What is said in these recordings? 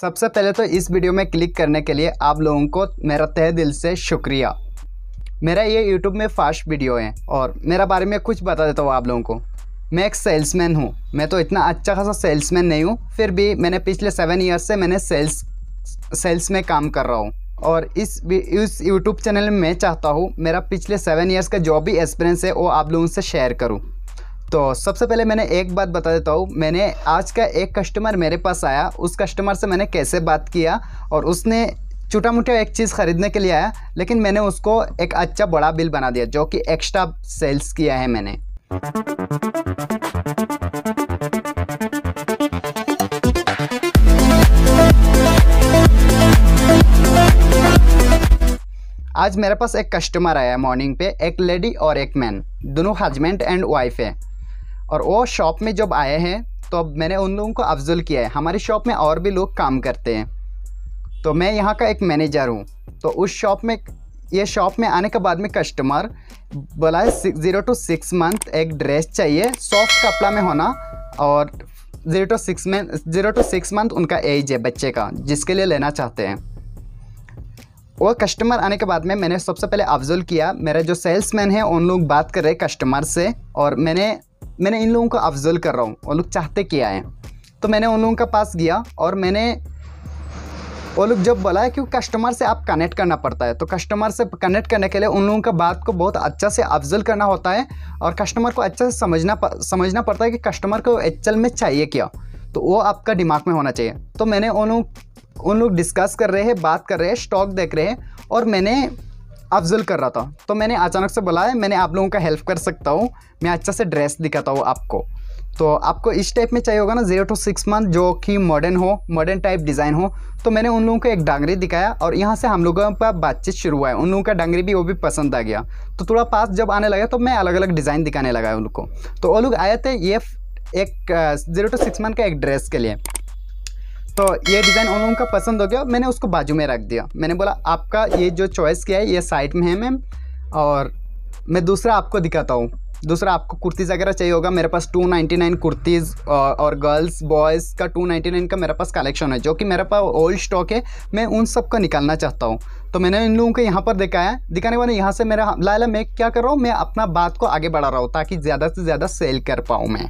सबसे पहले तो इस वीडियो में क्लिक करने के लिए आप लोगों को मेरा तहे दिल से शुक्रिया मेरा ये यूट्यूब में फास्ट वीडियो है और मेरा बारे में कुछ बता देता हूँ आप लोगों को मैं एक सेल्समैन हूँ मैं तो इतना अच्छा खासा सेल्समैन नहीं हूँ फिर भी मैंने पिछले सेवन ईयर्स से मैंने सेल्स सेल्स में काम कर रहा हूँ और इस इस यूट्यूब चैनल में मैं चाहता हूँ मेरा पिछले सेवन ईयर्स का जो भी एक्सपीरियंस है वो आप लोगों से शेयर करूँ तो सबसे पहले मैंने एक बात बता देता हूँ मैंने आज का एक कस्टमर मेरे पास आया उस कस्टमर से मैंने कैसे बात किया और उसने छोटा मोटा एक चीज़ ख़रीदने के लिए आया लेकिन मैंने उसको एक अच्छा बड़ा बिल बना दिया जो कि एक्स्ट्रा सेल्स किया है मैंने आज मेरे पास एक कस्टमर आया है मॉर्निंग पे एक लेडी और एक मैन दोनों हस्बैंड एंड वाइफ है और वो शॉप में जब आए हैं तो अब मैंने उन लोगों को अफजल किया है हमारी शॉप में और भी लोग काम करते हैं तो मैं यहाँ का एक मैनेजर हूँ तो उस शॉप में ये शॉप में आने के बाद में कस्टमर बोला ज़ीरो टू सिक्स मंथ एक ड्रेस चाहिए सॉफ्ट कपड़ा में होना और ज़ीरो टू सिक्स में ज़ीरो टू सिक्स मंथ उनका एज है बच्चे का जिसके लिए लेना चाहते हैं वो कस्टमर आने के बाद में मैंने सबसे पहले अफजल किया मेरा जो सेल्समैन है उन लोग बात कर रहे कस्टमर से और मैंने मैंने इन लोगों को अफजल कर रहा हूँ वो लोग चाहते क्या हैं तो मैंने उन लोगों के पास गया और मैंने वो लोग जब बोला है कि कस्टमर से आप कनेक्ट करना पड़ता है तो कस्टमर से कनेक्ट करने के लिए उन लोगों का बात को बहुत अच्छा से अफजल करना होता है और कस्टमर को अच्छा से समझना समझना पड़ता है कि कस्टमर को एक्चुअल में चाहिए क्या तो वो आपका दिमाग में होना चाहिए तो मैंने उन लोग उन लोग डिस्कस कर रहे हैं बात कर रहे हैं स्टॉक देख रहे हैं और मैंने अफजल कर रहा था तो मैंने अचानक से बुलाया मैंने आप लोगों का हेल्प कर सकता हूँ मैं अच्छा से ड्रेस दिखाता हूँ आपको तो आपको इस टाइप में चाहिए होगा ना जीरो टू सिक्स मंथ जो कि मॉडर्न हो मॉडर्न टाइप डिज़ाइन हो तो मैंने उन लोगों को एक डांगरी दिखाया और यहाँ से हम लोगों का बातचीत शुरू हुआ है उन लोगों का डांगरी भी वो भी पसंद आ गया तो थोड़ा पास जब आने लगा तो मैं अलग अलग डिज़ाइन दिखाने लगा उन लोग को तो वो लोग आए थे ये एक जीरो टू सिक्स मंथ का एक ड्रेस के लिए तो ये डिज़ाइन उन लोगों का पसंद हो गया मैंने उसको बाजू में रख दिया मैंने बोला आपका ये जो चॉइस किया है ये साइड में है मैम और मैं दूसरा आपको दिखाता हूँ दूसरा आपको कुर्तीज़ वगैरह चाहिए होगा मेरे पास 299 कुर्तीज़ और गर्ल्स बॉयज़ का 299 का मेरे पास कलेक्शन है जो कि मेरे पास ओल्ड स्टॉक है मैं उन सब का निकालना चाहता हूँ तो मैंने इन लोगों को यहाँ पर दिखाया दिखाने वाले यहाँ से मेरा लाला मैं क्या कर रहा हूँ मैं अपना बात को आगे बढ़ा रहा हूँ ताकि ज़्यादा से ज़्यादा सेल कर पाऊँ मैं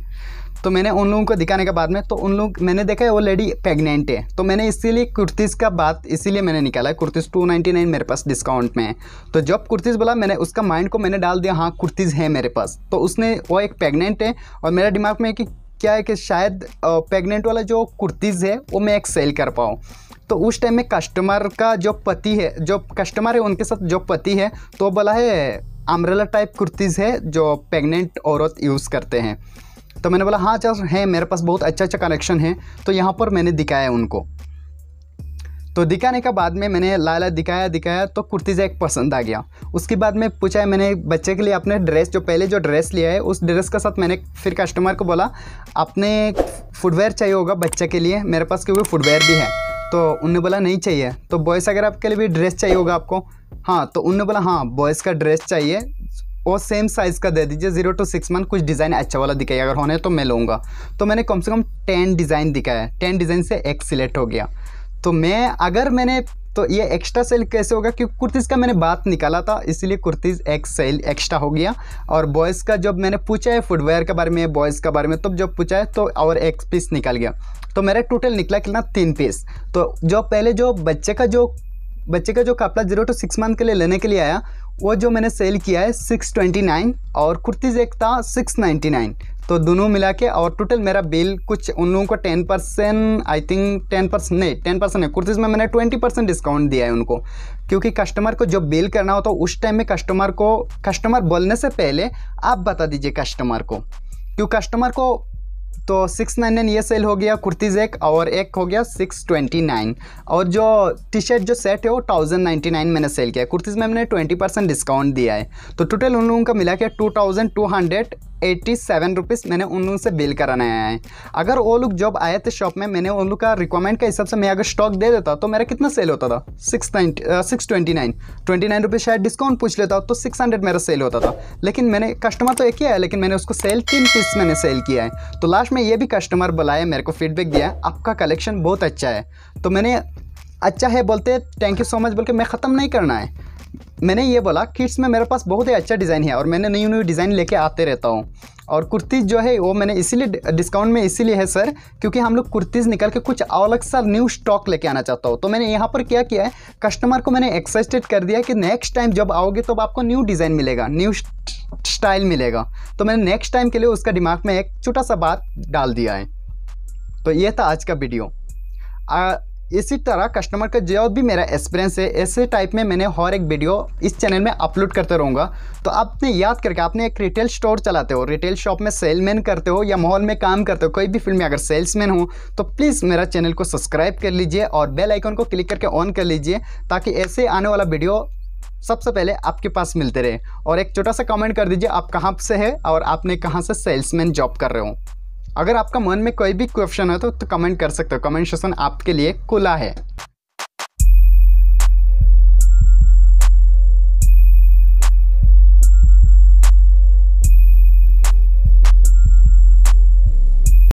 तो मैंने उन लोगों को दिखाने के बाद में तो उन लोग मैंने देखा है वो लेडी प्रेगनेंट है तो मैंने इसीलिए कुर्तीज़ का बात इसीलिए मैंने निकाला कुर्तीज़ टू नाइन्टी नाइन मेरे पास डिस्काउंट में है तो जब कुर्तीज़ बोला मैंने उसका माइंड को मैंने डाल दिया हाँ कुर्तीज़ है मेरे पास तो उसने वो एक प्रेगनेंट है और मेरा दिमाग में कि क्या है कि शायद प्रेगनेंट वाला जो कुर्तीज़ है वो मैं एक सेल कर पाऊँ तो उस टाइम में कस्टमर का जो पति है जो कस्टमर है उनके साथ जो पति है तो बोला है अम्ब्रेला टाइप कुर्तीज़ है जो प्रेगनेंट औरत यूज़ करते हैं तो मैंने बोला हाँ चल हैं मेरे पास बहुत अच्छा अच्छा कनेक्शन है तो यहाँ पर मैंने दिखाया उनको तो दिखाने के बाद में मैंने लाला दिखाया दिखाया तो कुर्तीज़ एक पसंद आ गया उसके बाद में पूछा है मैंने बच्चे के लिए अपने ड्रेस जो पहले जो ड्रेस लिया है उस ड्रेस के साथ मैंने फिर कस्टमर को बोला अपने फुटवेयर चाहिए होगा बच्चे के लिए मेरे पास क्योंकि फुटवेयर भी है तो उनने बोला नहीं चाहिए तो बॉयज़ अगर आपके लिए भी ड्रेस चाहिए होगा आपको हाँ तो उनने बोला हाँ बॉयज़ का ड्रेस चाहिए और सेम साइज़ का दे दीजिए जीरो टू सिक्स मंथ कुछ डिज़ाइन अच्छा वाला दिखाइए अगर होने तो मैं लूँगा तो मैंने कम से कम टेन डिज़ाइन दिखाया टेन डिज़ाइन से एक सिलेक्ट हो गया तो मैं अगर मैंने तो ये एक्स्ट्रा सेल कैसे होगा क्योंकि कुर्तीज़ का मैंने बात निकाला था इसलिए कुर्तीज़ एक सेल एक्स्ट्रा हो गया और बॉयज़ का जब मैंने पूछा है फुटवेयर के बारे में बॉयज़ के बारे में तब तो जब पूछा है तो और एक पीस निकल गया तो मेरा टोटल निकला कितना तीन पीस तो जो पहले जो बच्चे का जो बच्चे का जो कपड़ा जीरो टू सिक्स मंथ के लिए लेने के लिए आया वो जो मैंने सेल किया है सिक्स ट्वेंटी नाइन और कुर्तीज़ एक था सिक्स नाइन्टी नाइन तो दोनों मिला के और टोटल मेरा बिल कुछ उन लोगों को ten percent I think ten percent नहीं टेन परसेंट नहीं कुर्तीज़ में मैंने ट्वेंटी परसेंट डिस्काउंट दिया है उनको क्योंकि कस्टमर को जब बिल करना होता तो उस टाइम में कस्टमर को कस्टमर बोलने से पहले आप बता दीजिए कस्टमर को क्यों कस्टमर को तो सिक्स नाइन नाइन ये सेल हो गया कुर्तीज़ एक और एक हो गया सिक्स ट्वेंटी नाइन और जो टी शर्ट जो सेट है वो थाउजेंड नाइन्टी नाइन मैंने सेल किया कुर्तीज़ में मैंने ट्वेंटी परसेंट डिस्काउंट दिया है तो टोटल उन लोगों का मिला के two thousand two hundred eighty seven rupees मैंने उन लोगों से बिल कराने आया है अगर वो लोग जब आए थे शॉप में मैंने उन लोग का रिक्वायरमेंट के हिसाब से मैं अगर स्टॉक दे देता तो मेरा कितना सेल होता था six nine six twenty nine twenty nine rupees शायद डिस्काउंट पूछ लेता तो सिक्स हंड्रेड मेरा सेल होता था लेकिन मैंने कस्टमर तो एक ही है लेकिन मैंने उसको सेल तीन पीस मैंने सेल किया है तो लास्ट में ये भी कस्टमर बुलाया मेरे को फीडबैक दिया आपका कलेक्शन बहुत अच्छा है तो मैंने अच्छा है बोलते थैंक यू सो मच बोल के मैं ख़त्म नहीं करना है मैंने ये बोला किड्स में मेरे पास बहुत ही अच्छा डिज़ाइन है और मैंने नई नई डिज़ाइन लेके आते रहता हूँ और कुर्तीज़ जो है वो मैंने इसीलिए डिस्काउंट में इसीलिए है सर क्योंकि हम लोग कुर्तीज़ निकल के कुछ अलग सा न्यू स्टॉक लेके आना चाहता हूँ तो मैंने यहाँ पर क्या किया है कस्टमर को मैंने एक्साइटेड कर दिया कि नेक्स्ट टाइम जब आओगे तो आपको न्यू डिज़ाइन मिलेगा न्यू स्टाइल मिलेगा तो मैंने नेक्स्ट टाइम के लिए उसका दिमाग में एक छोटा सा बात डाल दिया है तो ये था आज का वीडियो इसी तरह कस्टमर का जो भी मेरा एक्सपीरियंस है ऐसे टाइप में मैंने और एक वीडियो इस चैनल में अपलोड करते रहूँगा तो आपने याद करके आपने एक रिटेल स्टोर चलाते हो रिटेल शॉप में सेलमैन करते हो या मॉल में काम करते हो कोई भी फील्ड में अगर सेल्समैन हो तो प्लीज़ मेरा चैनल को सब्सक्राइब कर लीजिए और बेल आइकन को क्लिक करके ऑन कर लीजिए ताकि ऐसे आने वाला वीडियो सबसे पहले आपके पास मिलते रहे और एक छोटा सा कमेंट कर दीजिए आप कहाँ से है और आपने कहाँ से सेल्समैन जॉब कर रहे हो अगर आपका मन में कोई भी क्वेश्चन है तो, तो कमेंट कर सकते हो कमेंट सेशन आपके लिए खुला है